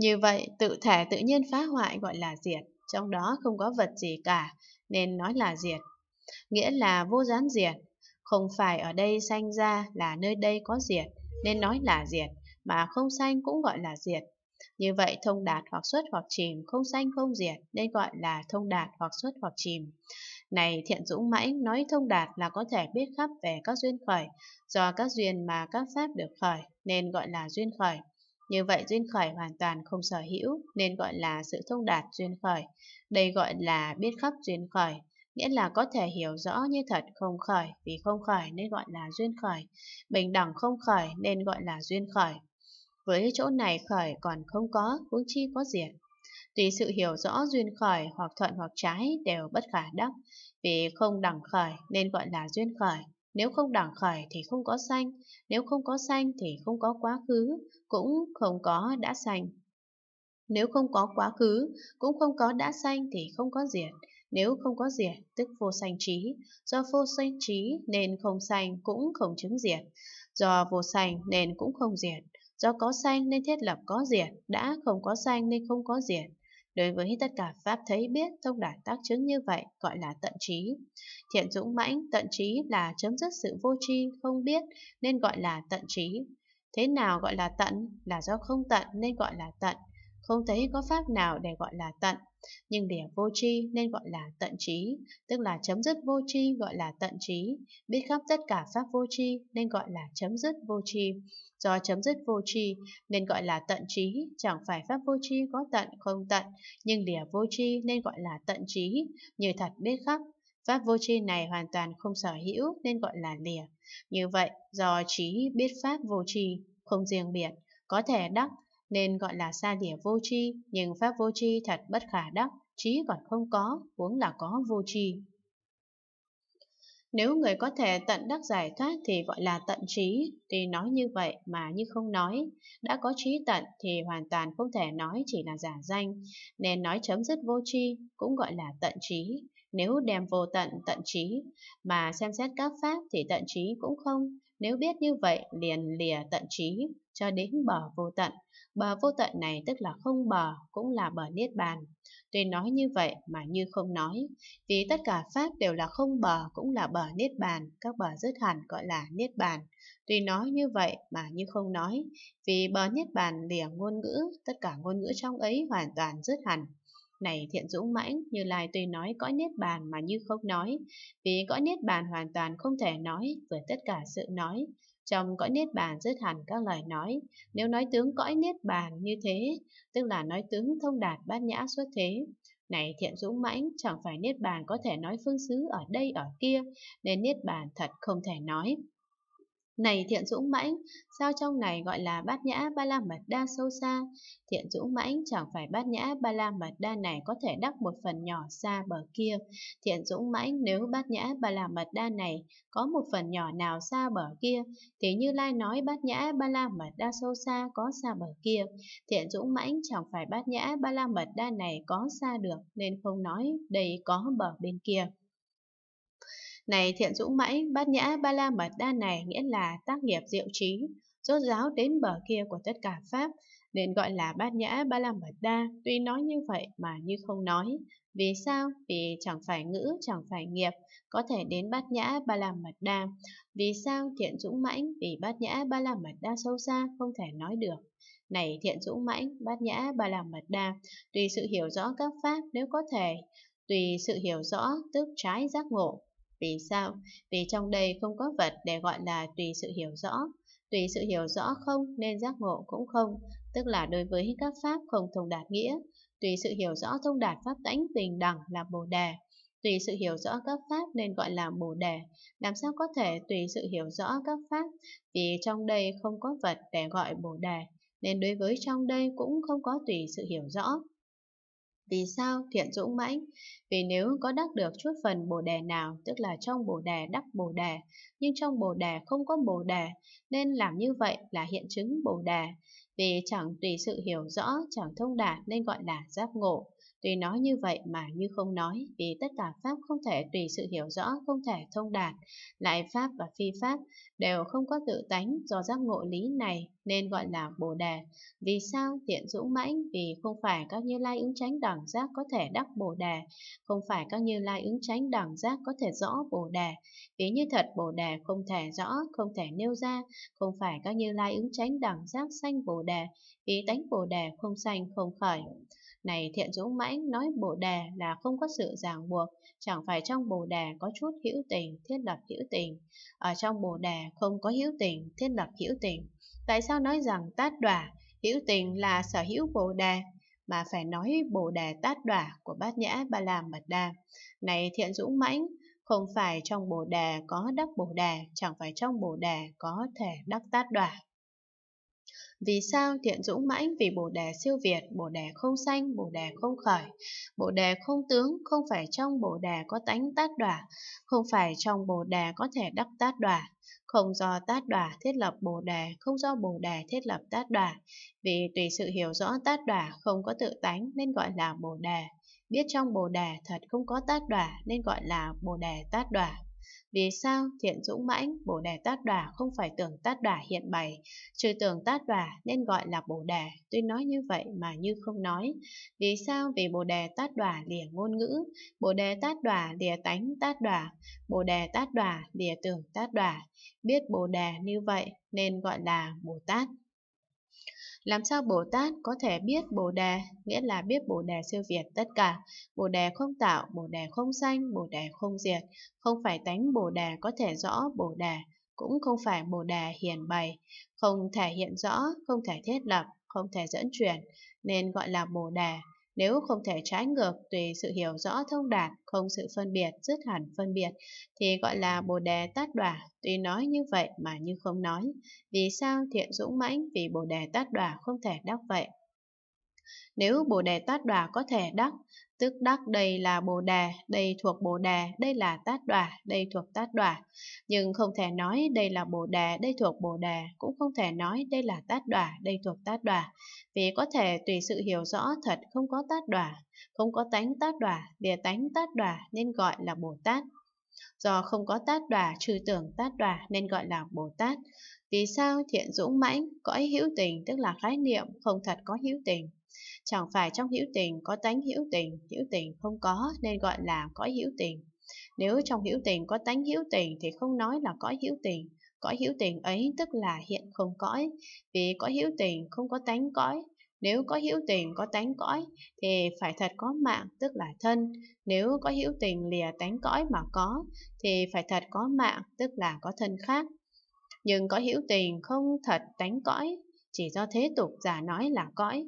Như vậy, tự thể tự nhiên phá hoại gọi là diệt, trong đó không có vật gì cả, nên nói là diệt. Nghĩa là vô gián diệt, không phải ở đây sanh ra là nơi đây có diệt, nên nói là diệt, mà không sanh cũng gọi là diệt. Như vậy thông đạt hoặc xuất hoặc chìm, không sanh không diệt nên gọi là thông đạt hoặc xuất hoặc chìm. Này thiện dũng mãnh nói thông đạt là có thể biết khắp về các duyên khởi, do các duyên mà các pháp được khởi nên gọi là duyên khởi. Như vậy duyên khởi hoàn toàn không sở hữu nên gọi là sự thông đạt duyên khởi. Đây gọi là biết khắp duyên khởi, nghĩa là có thể hiểu rõ như thật không khởi vì không khởi nên gọi là duyên khởi. Bình đẳng không khởi nên gọi là duyên khởi. Với chỗ này khởi còn không có, huống chi có diệt. Tùy sự hiểu rõ duyên khởi hoặc thuận hoặc trái đều bất khả đắc, vì không đẳng khởi nên gọi là duyên khởi. Nếu không đảng khởi thì không có sanh, nếu không có sanh thì không có quá khứ, cũng không có đã sanh. Nếu không có quá khứ, cũng không có đã sanh thì không có diệt. Nếu không có diệt, tức vô sanh trí. Do vô sanh trí nên không sanh cũng không chứng diệt. Do vô sanh nên cũng không diệt. Do có sanh nên thiết lập có diệt, đã không có sanh nên không có diệt. Đối với tất cả Pháp thấy biết thông đạt tác chứng như vậy gọi là tận trí. Thiện dũng mãnh, tận trí là chấm dứt sự vô tri không biết nên gọi là tận trí. Thế nào gọi là tận? Là do không tận nên gọi là tận. Không thấy có pháp nào để gọi là tận. Nhưng để vô tri nên gọi là tận trí, tức là chấm dứt vô tri gọi là tận trí, biết khắp tất cả pháp vô tri nên gọi là chấm dứt vô tri. Do chấm dứt vô tri nên gọi là tận trí, chẳng phải pháp vô tri có tận không tận, nhưng lìa vô tri nên gọi là tận trí, như thật biết khắp. Pháp vô tri này hoàn toàn không sở hữu nên gọi là lìa. Như vậy, do trí biết pháp vô tri, không riêng biệt, có thể đắc nên gọi là xa đỉa vô tri, nhưng pháp vô tri thật bất khả đắc, trí còn không có, huống là có vô tri. Nếu người có thể tận đắc giải thoát thì gọi là tận trí, thì nói như vậy mà như không nói. Đã có trí tận thì hoàn toàn không thể nói chỉ là giả danh, nên nói chấm dứt vô tri cũng gọi là tận trí. Nếu đem vô tận tận trí mà xem xét các pháp thì tận trí cũng không, nếu biết như vậy liền lìa tận trí cho đến bỏ vô tận Bờ vô tận này tức là không bờ, cũng là bờ Niết Bàn. Tuy nói như vậy mà như không nói, vì tất cả Pháp đều là không bờ, cũng là bờ Niết Bàn, các bờ dứt hẳn gọi là Niết Bàn. Tuy nói như vậy mà như không nói, vì bờ Niết Bàn lìa ngôn ngữ, tất cả ngôn ngữ trong ấy hoàn toàn dứt hẳn. Này thiện dũng mãnh, Như Lai tuy nói cõi Niết Bàn mà như không nói, vì cõi Niết Bàn hoàn toàn không thể nói với tất cả sự nói, trong cõi niết bàn rất hẳn các lời nói, nếu nói tướng cõi niết bàn như thế, tức là nói tướng thông đạt bát nhã xuất thế. Này thiện dũng mãnh, chẳng phải niết bàn có thể nói phương xứ ở đây ở kia, nên niết bàn thật không thể nói. Này thiện dũng mãnh, sao trong này gọi là bát nhã ba la mật đa sâu xa? Thiện dũng mãnh chẳng phải bát nhã ba la mật đa này có thể đắc một phần nhỏ xa bờ kia. Thiện dũng mãnh nếu bát nhã ba la mật đa này có một phần nhỏ nào xa bờ kia, thì như Lai nói bát nhã ba la mật đa sâu xa có xa bờ kia. Thiện dũng mãnh chẳng phải bát nhã ba la mật đa này có xa được nên không nói đây có bờ bên kia. Này thiện dũng mãnh, bát nhã ba la mật đa này nghĩa là tác nghiệp diệu trí, rốt ráo đến bờ kia của tất cả Pháp, nên gọi là bát nhã ba la mật đa, tuy nói như vậy mà như không nói. Vì sao? Vì chẳng phải ngữ, chẳng phải nghiệp, có thể đến bát nhã ba la mật đa. Vì sao thiện dũng mãnh? Vì bát nhã ba la mật đa sâu xa, không thể nói được. Này thiện dũng mãnh, bát nhã ba la mật đa, tùy sự hiểu rõ các pháp nếu có thể, tùy sự hiểu rõ tức trái giác ngộ vì sao? Vì trong đây không có vật để gọi là tùy sự hiểu rõ. Tùy sự hiểu rõ không nên giác ngộ cũng không, tức là đối với các pháp không thông đạt nghĩa. Tùy sự hiểu rõ thông đạt pháp tánh bình đẳng là bồ đề. Tùy sự hiểu rõ các pháp nên gọi là bồ đề. Làm sao có thể tùy sự hiểu rõ các pháp? Vì trong đây không có vật để gọi bồ đề, nên đối với trong đây cũng không có tùy sự hiểu rõ. Vì sao thiện dũng mãnh? Vì nếu có đắc được chút phần bồ đề nào, tức là trong bồ đề đắc bồ đề, nhưng trong bồ đề không có bồ đề, nên làm như vậy là hiện chứng bồ đề. Vì chẳng tùy sự hiểu rõ, chẳng thông đạt nên gọi là giác ngộ. Tuy nói như vậy mà như không nói, vì tất cả Pháp không thể tùy sự hiểu rõ, không thể thông đạt, lại Pháp và phi Pháp đều không có tự tánh do giác ngộ lý này nên gọi là Bồ Đề. Vì sao tiện dũng mãnh? Vì không phải các như lai ứng tránh đẳng giác có thể đắc Bồ Đề, không phải các như lai ứng tránh đẳng giác có thể rõ Bồ Đề. Ví như thật Bồ Đề không thể rõ, không thể nêu ra, không phải các như lai ứng tránh đẳng giác sanh Bồ Đề, ý tánh Bồ Đề không sanh không khởi. Này thiện dũng mãnh nói bồ đề là không có sự ràng buộc, chẳng phải trong bồ đề có chút hữu tình, thiết lập hữu tình. Ở trong bồ đề không có hữu tình, thiết lập hữu tình. Tại sao nói rằng tát đỏa, hữu tình là sở hữu bồ đề, mà phải nói bồ đề tát đỏa của bát nhã ba la mật đa. Này thiện dũng mãnh, không phải trong bồ đề có đắc bồ đề, chẳng phải trong bồ đề có thể đắc tát đỏa. Vì sao thiện dũng mãnh vì Bồ Đề siêu việt, Bồ Đề không sanh, Bồ Đề không khởi, Bồ Đề không tướng, không phải trong Bồ Đề có tánh tát đỏa, không phải trong Bồ Đề có thể đắc tát đỏa, không do tát đỏa thiết lập Bồ Đề, không do Bồ Đề thiết lập tát đỏa. Vì tùy sự hiểu rõ tát đỏa không có tự tánh nên gọi là Bồ Đề, biết trong Bồ Đề thật không có tát đỏa nên gọi là Bồ Đề tát đỏa. Vì sao Thiện Dũng Mãnh Bồ Đề Tát đoà không phải tưởng Tát đoà hiện bày, trừ tưởng Tát đoà nên gọi là Bồ Đề, tuy nói như vậy mà như không nói. Vì sao vì Bồ Đề Tát đoà lìa ngôn ngữ, Bồ Đề Tát đoà lìa tánh Tát đoà Bồ Đề Tát đoà lìa tưởng Tát đoà biết Bồ Đề như vậy nên gọi là Bồ Tát. Làm sao Bồ Tát có thể biết Bồ Đề, nghĩa là biết Bồ Đề siêu việt tất cả. Bồ Đề không tạo, Bồ Đề không sanh, Bồ Đề không diệt. Không phải tánh Bồ Đề có thể rõ Bồ Đề, cũng không phải Bồ Đề hiền bày. Không thể hiện rõ, không thể thiết lập, không thể dẫn truyền, nên gọi là Bồ Đề. Nếu không thể trái ngược tùy sự hiểu rõ thông đạt, không sự phân biệt, dứt hẳn phân biệt, thì gọi là bồ đề tát đoà tuy nói như vậy mà như không nói. Vì sao thiện dũng mãnh vì bồ đề tát đoà không thể đắc vậy? Nếu Bồ Đề Tát đoà có thể đắc, tức đắc đây là Bồ Đề, đây thuộc Bồ Đề, đây là Tát đoà đây thuộc Tát đoà Nhưng không thể nói đây là Bồ Đề, đây thuộc Bồ Đề, cũng không thể nói đây là Tát đoà đây thuộc Tát đoà Vì có thể tùy sự hiểu rõ thật không có Tát đoà không có tánh Tát đoà vì tánh Tát đoà nên gọi là Bồ Tát. Do không có tát đoà trừ tưởng tát đoà nên gọi là Bồ Tát. Vì sao thiện dũng mãnh, cõi hữu tình tức là khái niệm không thật có hữu tình. Chẳng phải trong hữu tình có tánh hữu tình, hữu tình không có nên gọi là cõi hữu tình. Nếu trong hữu tình có tánh hữu tình thì không nói là cõi hữu tình, cõi hữu tình ấy tức là hiện không cõi, vì cõi hữu tình không có tánh cõi. Nếu có hữu tình có tánh cõi thì phải thật có mạng tức là thân, nếu có hữu tình lìa tánh cõi mà có thì phải thật có mạng tức là có thân khác. Nhưng có hữu tình không thật tánh cõi, chỉ do thế tục giả nói là cõi,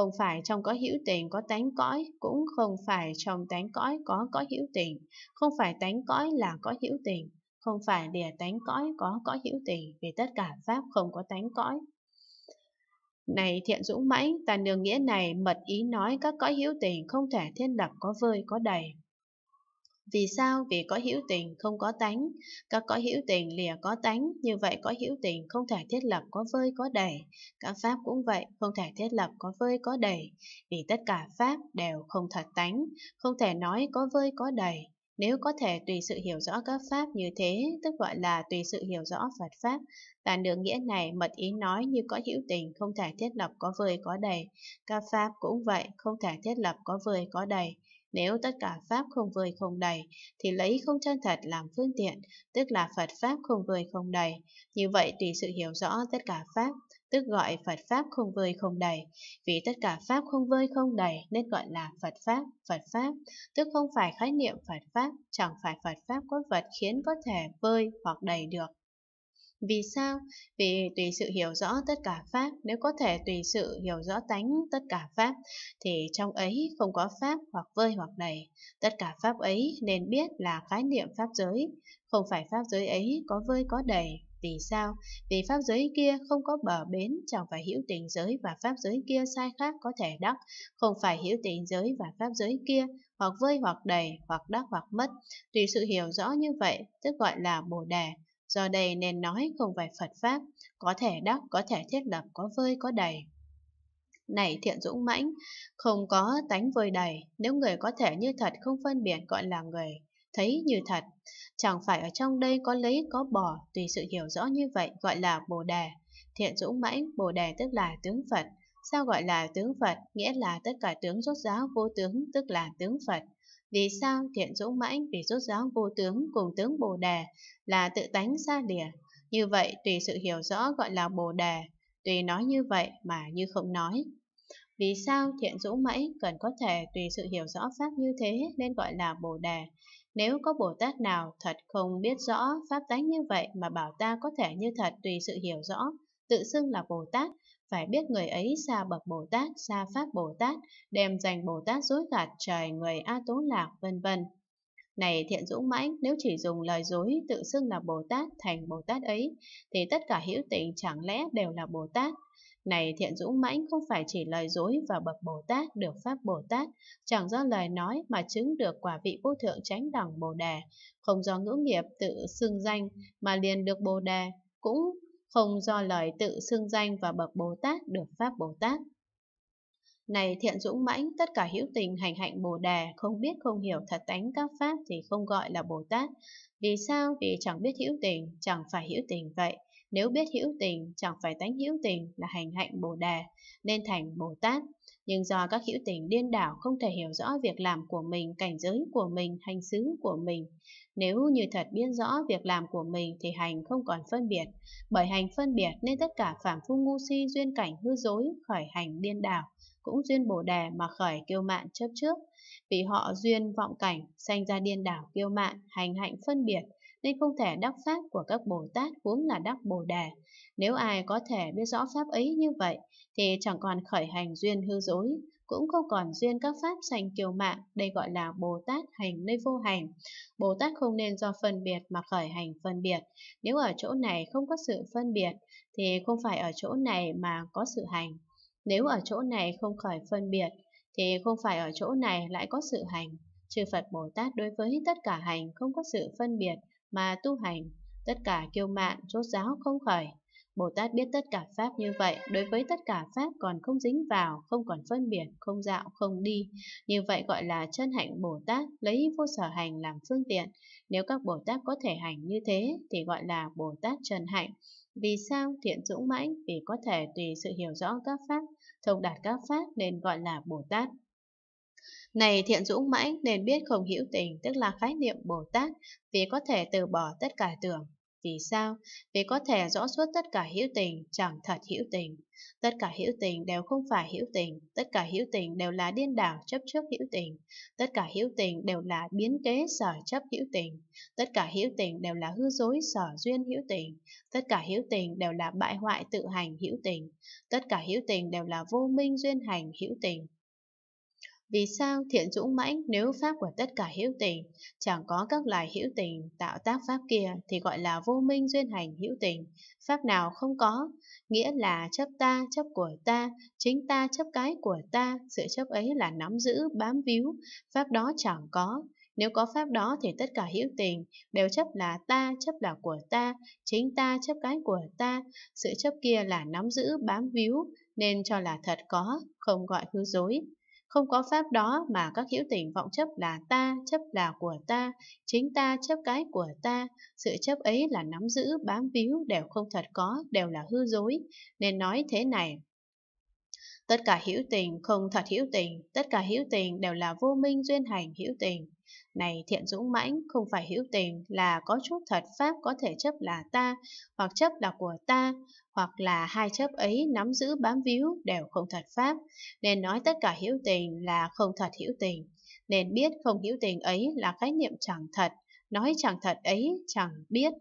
không phải trong có hữu tình có tánh cõi, cũng không phải trong tánh cõi có có hữu tình, không phải tánh cõi là có hữu tình, không phải đìa tánh cõi có có hữu tình, vì tất cả pháp không có tánh cõi. Này thiện dũng mãnh, ta nương nghĩa này mật ý nói các cõi hữu tình không thể thiên lập có vơi có đầy, vì sao? Vì có hữu tình không có tánh, các có hữu tình lìa có tánh, như vậy có hữu tình không thể thiết lập có vơi có đầy, các pháp cũng vậy, không thể thiết lập có vơi có đầy, vì tất cả pháp đều không thật tánh, không thể nói có vơi có đầy. Nếu có thể tùy sự hiểu rõ các pháp như thế, tức gọi là tùy sự hiểu rõ Phật Pháp, tàn đường nghĩa này mật ý nói như có hữu tình không thể thiết lập có vơi có đầy, các pháp cũng vậy, không thể thiết lập có vơi có đầy nếu tất cả Pháp không vơi không đầy, thì lấy không chân thật làm phương tiện, tức là Phật Pháp không vơi không đầy. Như vậy tùy sự hiểu rõ tất cả Pháp, tức gọi Phật Pháp không vơi không đầy. Vì tất cả Pháp không vơi không đầy nên gọi là Phật Pháp, Phật Pháp, tức không phải khái niệm Phật Pháp, chẳng phải Phật Pháp có vật khiến có thể vơi hoặc đầy được. Vì sao? Vì tùy sự hiểu rõ tất cả pháp, nếu có thể tùy sự hiểu rõ tánh tất cả pháp, thì trong ấy không có pháp hoặc vơi hoặc đầy. Tất cả pháp ấy nên biết là khái niệm pháp giới, không phải pháp giới ấy có vơi có đầy. Vì sao? Vì pháp giới kia không có bờ bến, chẳng phải hữu tình giới và pháp giới kia sai khác có thể đắc, không phải hữu tình giới và pháp giới kia hoặc vơi hoặc đầy, hoặc đắc hoặc mất. Tùy sự hiểu rõ như vậy, tức gọi là Bồ Đề do đây nên nói không phải Phật Pháp, có thể đắc, có thể thiết lập, có vơi, có đầy. Này thiện dũng mãnh, không có tánh vơi đầy, nếu người có thể như thật không phân biệt gọi là người, thấy như thật. Chẳng phải ở trong đây có lấy có bỏ, tùy sự hiểu rõ như vậy gọi là bồ đề. Thiện dũng mãnh, bồ đề tức là tướng Phật. Sao gọi là tướng Phật? Nghĩa là tất cả tướng rốt ráo vô tướng tức là tướng Phật. Vì sao thiện dũng mãnh vì rốt giáo vô tướng cùng tướng Bồ Đề là tự tánh xa lìa? Như vậy tùy sự hiểu rõ gọi là Bồ Đề, tùy nói như vậy mà như không nói. Vì sao thiện dũng mãnh cần có thể tùy sự hiểu rõ Pháp như thế nên gọi là Bồ Đề? Nếu có Bồ Tát nào thật không biết rõ Pháp tánh như vậy mà bảo ta có thể như thật tùy sự hiểu rõ, tự xưng là Bồ Tát, phải biết người ấy xa bậc Bồ Tát, xa Pháp Bồ Tát, đem dành Bồ Tát dối gạt trời người A Tố Lạc, vân vân. Này thiện dũng mãnh, nếu chỉ dùng lời dối tự xưng là Bồ Tát thành Bồ Tát ấy, thì tất cả hữu tình chẳng lẽ đều là Bồ Tát. Này thiện dũng mãnh không phải chỉ lời dối và bậc Bồ Tát được Pháp Bồ Tát, chẳng do lời nói mà chứng được quả vị vô thượng tránh đẳng Bồ Đề, không do ngữ nghiệp tự xưng danh mà liền được Bồ Đề, cũng không do lời tự xưng danh và bậc Bồ Tát được Pháp Bồ Tát. Này thiện dũng mãnh, tất cả hữu tình hành hạnh Bồ Đề, không biết không hiểu thật tánh các Pháp thì không gọi là Bồ Tát. Vì sao? Vì chẳng biết hữu tình, chẳng phải hữu tình vậy. Nếu biết hữu tình, chẳng phải tánh hữu tình là hành hạnh Bồ Đề, nên thành Bồ Tát. Nhưng do các hữu tình điên đảo không thể hiểu rõ việc làm của mình, cảnh giới của mình, hành xứ của mình, nếu như thật biết rõ việc làm của mình thì hành không còn phân biệt, bởi hành phân biệt nên tất cả phàm phu ngu si duyên cảnh hư dối khởi hành điên đảo, cũng duyên bồ đề mà khởi kiêu mạn chấp trước. Vì họ duyên vọng cảnh, sanh ra điên đảo kiêu mạn, hành hạnh phân biệt, nên không thể đắc pháp của các Bồ Tát vốn là đắc Bồ Đề. Nếu ai có thể biết rõ pháp ấy như vậy, thì chẳng còn khởi hành duyên hư dối, cũng không còn duyên các pháp sanh kiều mạng, đây gọi là Bồ Tát hành nơi vô hành. Bồ Tát không nên do phân biệt mà khởi hành phân biệt. Nếu ở chỗ này không có sự phân biệt, thì không phải ở chỗ này mà có sự hành. Nếu ở chỗ này không khởi phân biệt, thì không phải ở chỗ này lại có sự hành. Chư Phật Bồ Tát đối với tất cả hành không có sự phân biệt mà tu hành, tất cả kiêu mạn, rốt giáo không khởi. Bồ Tát biết tất cả Pháp như vậy, đối với tất cả Pháp còn không dính vào, không còn phân biệt, không dạo, không đi. Như vậy gọi là chân hạnh Bồ Tát, lấy vô sở hành làm phương tiện. Nếu các Bồ Tát có thể hành như thế thì gọi là Bồ Tát chân hạnh. Vì sao thiện dũng mãnh? Vì có thể tùy sự hiểu rõ các Pháp, thông đạt các Pháp nên gọi là Bồ Tát. Này thiện dũng mãnh nên biết không hiểu tình, tức là khái niệm Bồ Tát, vì có thể từ bỏ tất cả tưởng, vì sao? Vì có thể rõ suốt tất cả hữu tình chẳng thật hữu tình. Tất cả hữu tình đều không phải hữu tình, tất cả hữu tình đều là điên đảo chấp trước hữu tình, tất cả hữu tình đều là biến kế sở chấp hữu tình, tất cả hữu tình đều là hư dối sở duyên hữu tình, tất cả hữu tình đều là bại hoại tự hành hữu tình, tất cả hữu tình đều là vô minh duyên hành hữu tình, vì sao thiện dũng mãnh nếu pháp của tất cả hữu tình, chẳng có các loài hữu tình tạo tác pháp kia thì gọi là vô minh duyên hành hữu tình, pháp nào không có, nghĩa là chấp ta, chấp của ta, chính ta chấp cái của ta, sự chấp ấy là nắm giữ, bám víu, pháp đó chẳng có. Nếu có pháp đó thì tất cả hữu tình đều chấp là ta, chấp là của ta, chính ta chấp cái của ta, sự chấp kia là nắm giữ, bám víu, nên cho là thật có, không gọi hư dối. Không có pháp đó mà các hữu tình vọng chấp là ta, chấp là của ta, chính ta chấp cái của ta. Sự chấp ấy là nắm giữ, bám víu đều không thật có, đều là hư dối. Nên nói thế này, Tất cả hữu tình không thật hữu tình, tất cả hữu tình đều là vô minh duyên hành hữu tình. Này thiện dũng mãnh, không phải hữu tình là có chút thật pháp có thể chấp là ta, hoặc chấp là của ta, hoặc là hai chấp ấy nắm giữ bám víu đều không thật pháp, nên nói tất cả hữu tình là không thật hữu tình. Nên biết không hữu tình ấy là khái niệm chẳng thật, nói chẳng thật ấy chẳng biết